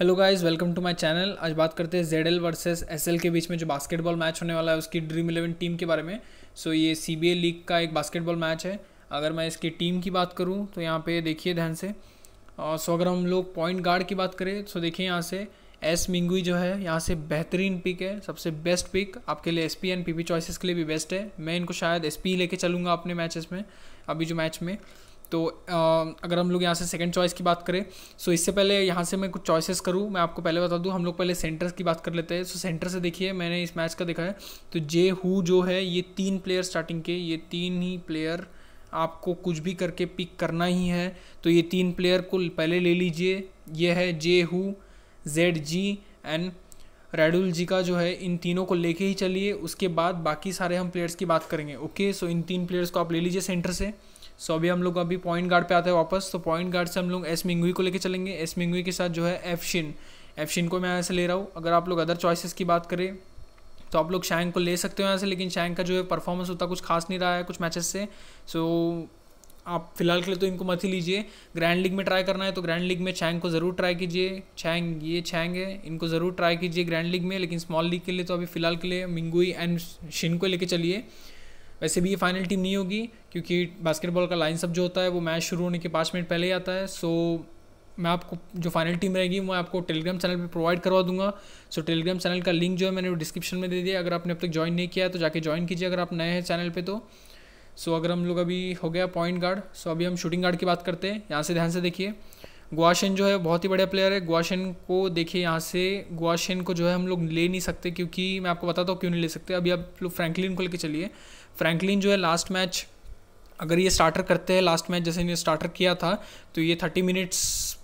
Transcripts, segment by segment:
hello guys welcome to my channel आज बात करते हैं Z L versus S L के बीच में जो बास्केटबॉल मैच होने वाला है उसकी ड्रीम इलेवन टीम के बारे में सो so, ये सी बी लीग का एक बास्केटबॉल मैच है अगर मैं इसकी टीम की बात करूँ तो यहाँ पे देखिए ध्यान से और uh, सो अगर हम लोग पॉइंट गार्ड की बात करें तो देखिए यहाँ से एस मिंगुई जो है यहाँ से बेहतरीन पिक है सबसे बेस्ट पिक आपके लिए S P and P P choices के लिए भी बेस्ट है मैं इनको शायद एस पी लेके चलूँगा अपने मैचेस में अभी जो मैच में तो अगर हम लोग यहाँ से सेकंड चॉइस की बात करें सो इससे पहले यहाँ से मैं कुछ चॉइसेस करूँ मैं आपको पहले बता दूँ हम लोग पहले सेंटर्स की बात कर लेते हैं सो सेंटर से देखिए मैंने इस मैच का देखा है तो जे हु जो है ये तीन प्लेयर स्टार्टिंग के ये तीन ही प्लेयर आपको कुछ भी करके पिक करना ही है तो ये तीन प्लेयर को पहले ले लीजिए ये है जे हु जेड जी एंड रेडुल जी का जो है इन तीनों को लेके ही चलिए उसके बाद बाकी सारे हम प्लेयर्स की बात करेंगे ओके सो इन तीन प्लेयर्स को आप ले लीजिए सेंटर से सो अभी हम लोग अभी पॉइंट गार्ड पे आते हैं वापस तो पॉइंट गार्ड से हम लोग एस मिंगुई को लेके चलेंगे एस मिंगवी के साथ जो है एफ शिन एफ शिन को मैं यहाँ से ले रहा हूँ अगर आप लोग अदर चॉइसेस की बात करें तो आप लोग शैंग को ले सकते हो यहाँ से लेकिन शैंग का जो है परफॉर्मेंस होता कुछ खास नहीं रहा है कुछ मैचेस से सो आप फिलहाल के लिए तो इनको मत ही लीजिए ग्रैंड लीग में ट्राई करना है तो ग्रैंड लीग में छैंग को ज़रूर ट्राई कीजिए छैंग ये छैंग है इनको ज़रूर ट्राई कीजिए ग्रैंड लीग में लेकिन स्मॉल लीग के लिए तो अभी फ़िलहाल के लिए मिंगुई एंड शिन को लेके चलिए वैसे भी ये फाइनल टीम नहीं होगी क्योंकि बास्केटबॉल का लाइन सब जो होता है वो मैच शुरू होने के पाँच मिनट पहले ही आता है सो मैं आपको जो फाइनल टीम रहेगी मैं आपको टेलीग्राम चैनल पे प्रोवाइड करवा दूंगा सो टेलीग्राम चैनल का लिंक जो है मैंने डिस्क्रिप्शन में दे दिया अगर आपने अब तक ज्वाइन नहीं किया है तो जाके ज्वाइन कीजिए अगर आप नए हैं चैनल पर तो सो अगर हम लोग अभी हो गया पॉइंट गार्ड सो अभी हम शूटिंग गार्ड की बात करते हैं यहाँ से ध्यान से देखिए गुआशिन जो है बहुत ही बढ़िया प्लेयर है गुआशिन को देखिए यहाँ से गुआशिन को जो है हम लोग ले नहीं सकते क्योंकि मैं आपको बताता हूँ क्यों नहीं ले सकते अभी आप लोग फ्रैंकलिन को लेकर चलिए फ्रैंकलिन जो है लास्ट मैच अगर ये स्टार्टर करते हैं लास्ट मैच जैसे इन्हें स्टार्टर किया था तो ये थर्टी मिनट्स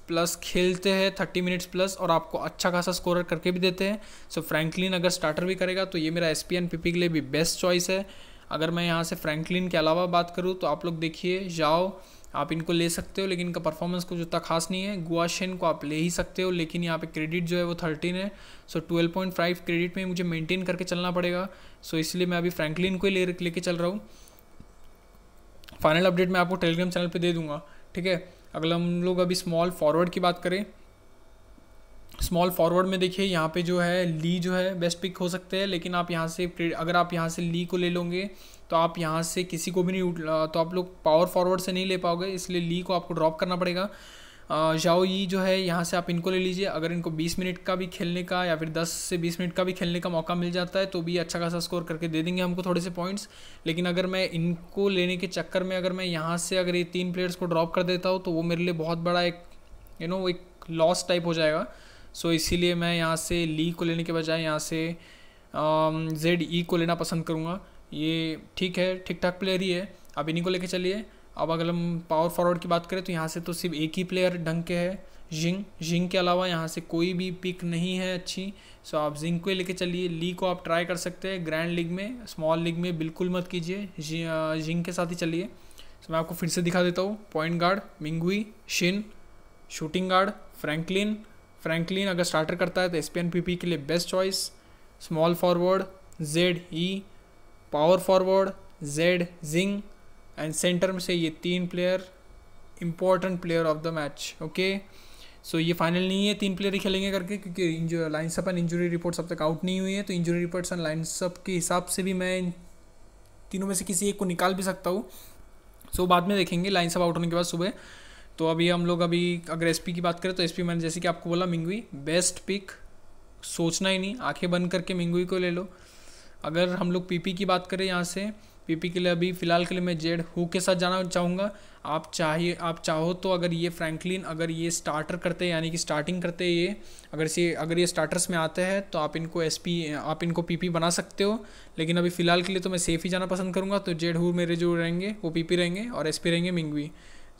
प्लस खेलते हैं थर्टी मिनट्स प्लस और आपको अच्छा खासा स्कोर करके भी देते हैं सो so, फ्रैंकलिन अगर स्टार्टर भी करेगा तो ये मेरा S P N P P के लिए भी बेस्ट चॉइस है अगर मैं यहाँ से फ्रैंकलिन के अलावा बात करूँ तो आप लोग देखिए जाओ आप इनको ले सकते हो लेकिन इनका परफॉर्मेंस कुछ उतना खास नहीं है गुआशेन को आप ले ही सकते हो लेकिन यहाँ पे क्रेडिट जो है वो थर्टीन है so twelve point five credit में मुझे मेंटेन करके चलना पड़ेगा सो इसलिए मैं अभी फ्रैंकलिन को ही ले लेके चल रहा हूँ फाइनल अपडेट मैं आपको टेलीग्राम चैनल पर दे दूँगा ठीक है अगला हम लोग अभी स्मॉल फॉरवर्ड की बात करें स्मॉल फॉरवर्ड में देखिए यहाँ पे जो है ली जो है बेस्ट पिक हो सकते हैं लेकिन आप यहाँ से अगर आप यहाँ से ली को ले लोगे तो आप यहाँ से किसी को भी नहीं तो आप लोग पावर फॉरवर्ड से नहीं ले पाओगे इसलिए ली को आपको ड्रॉप करना पड़ेगा जाओ ये जो है यहाँ से आप इनको ले लीजिए अगर इनको 20 मिनट का भी खेलने का या फिर 10 से 20 मिनट का भी खेलने का मौका मिल जाता है तो भी अच्छा खासा स्कोर करके दे देंगे हमको थोड़े से पॉइंट्स लेकिन अगर मैं इनको लेने के चक्कर में अगर मैं यहाँ से अगर ये तीन प्लेयर्स को ड्रॉप कर देता हूँ तो वो मेरे लिए बहुत बड़ा एक यू नो एक लॉस टाइप हो जाएगा सो इसीलिए मैं यहाँ से ली को लेने के बजाय यहाँ से जेड ई e को लेना पसंद करूँगा ये ठीक है ठीक ठाक प्लेयर ही है अब इन्हीं को लेके चलिए अब अगर हम पावर फॉरवर्ड की बात करें तो यहाँ से तो सिर्फ एक ही प्लेयर ढंग के है जिंग जिंग के अलावा यहाँ से कोई भी पिक नहीं है अच्छी सो आप जिंग को ही लेके चलिए ली को आप ट्राई कर सकते हैं ग्रैंड लीग में स्मॉल लीग में बिल्कुल मत कीजिए जिंग के साथ ही चलिए सो मैं आपको फिर से दिखा देता हूँ पॉइंट गार्ड मिंगुई शिन शूटिंग गार्ड फ्रैंकलिन फ्रैंकलिन अगर स्टार्टर करता है तो एस पी के लिए बेस्ट चॉइस स्मॉल फॉरवर्ड जेड ई पावर फॉरवर्ड जेड जिंग एंड सेंटर में से ये तीन player important player of the match okay so ये फाइनल नहीं है तीन प्लेयर ही खेलेंगे करके क्योंकि लाइनसअप एंड इंजुरी रिपोर्ट्स अब तक आउट नहीं हुई है तो इंजुरी रिपोर्ट्स एंड लाइनसअप के हिसाब से भी मैं तीनों में से किसी एक को निकाल भी सकता हूँ सो so, बाद में देखेंगे लाइनसअप आउट होने के बाद सुबह तो अभी हम लोग अभी अगर एस की बात करें तो पी मैंने जैसे कि आपको बोला मिंगवी बेस्ट पिक सोचना ही नहीं आंखें बंद करके मिंगवी को ले लो अगर हम लोग पीपी की बात करें यहाँ से पीपी के लिए अभी फ़िलहाल के लिए मैं जेड हु के साथ जाना चाहूँगा आप चाहिए आप चाहो तो अगर ये फ्रैंकलिन अगर ये स्टार्टर करते यानी कि स्टार्टिंग करते ये अगर से अगर ये स्टार्टर्स में आते हैं तो आप इनको एस आप इनको पीपी बना सकते हो लेकिन अभी फ़िलहाल के लिए तो मैं सेफ ही जाना पसंद करूँगा तो जेड हु मेरे जो रहेंगे वो पी रहेंगे और एस रहेंगे मिंगवी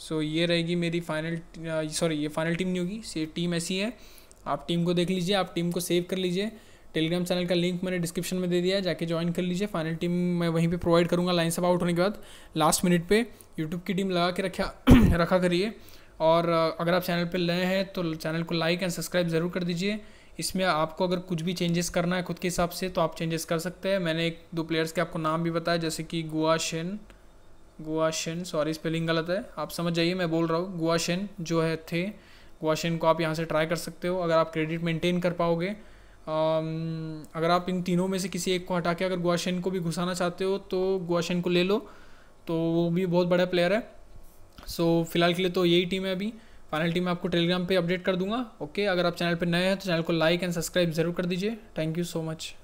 सो ये रहेगी मेरी फाइनल सॉरी ये फाइनल टीम नहीं होगी टीम ऐसी है आप टीम को देख लीजिए आप टीम को सेव कर लीजिए टेलीग्राम चैनल का लिंक मैंने डिस्क्रिप्शन में दे दिया है जाके ज्वाइन कर लीजिए फाइनल टीम मैं वहीं पे प्रोवाइड करूँगा लाइन सब आउट होने के बाद लास्ट मिनट पे यूट्यूब की टीम लगा के रखा रखा करिए और अगर आप चैनल पर नए हैं तो चैनल को लाइक एंड सब्सक्राइब ज़रूर कर दीजिए इसमें आपको अगर कुछ भी चेंजेस करना है खुद के हिसाब से तो आप चेंजेस कर सकते हैं मैंने एक दो प्लेयर्स के आपको नाम भी बताया जैसे कि गोवा शेन गुआ शेन सॉरी स्पेलिंग गलत है आप समझ जाइए मैं बोल रहा हूँ गुआ शेन जो है थे गोवा शेन को आप यहाँ से ट्राई कर सकते हो अगर आप क्रेडिट मेंटेन कर पाओगे Um, अगर आप इन तीनों में से किसी एक को हटा के अगर गुआशेन को भी घुसाना चाहते हो तो गुआशेन को ले लो तो वो भी बहुत बड़ा प्लेयर है सो so, फिलहाल के लिए तो यही टीम है अभी फाइनल टीम आपको टेलीग्राम पे अपडेट कर दूंगा ओके okay, अगर आप चैनल पर नए हैं तो चैनल को लाइक एंड सब्सक्राइब जरूर कर दीजिए थैंक यू सो मच